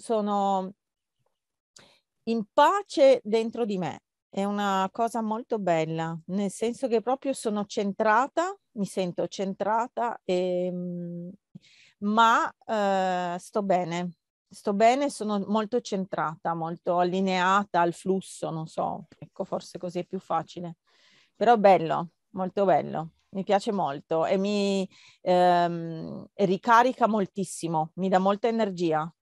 sono in pace dentro di me. È una cosa molto bella, nel senso che proprio sono centrata, mi sento centrata, e, ehm, ma eh, sto bene, sto bene, sono molto centrata, molto allineata al flusso, non so, ecco, forse così è più facile. Però bello, molto bello, mi piace molto e mi ehm, ricarica moltissimo, mi dà molta energia,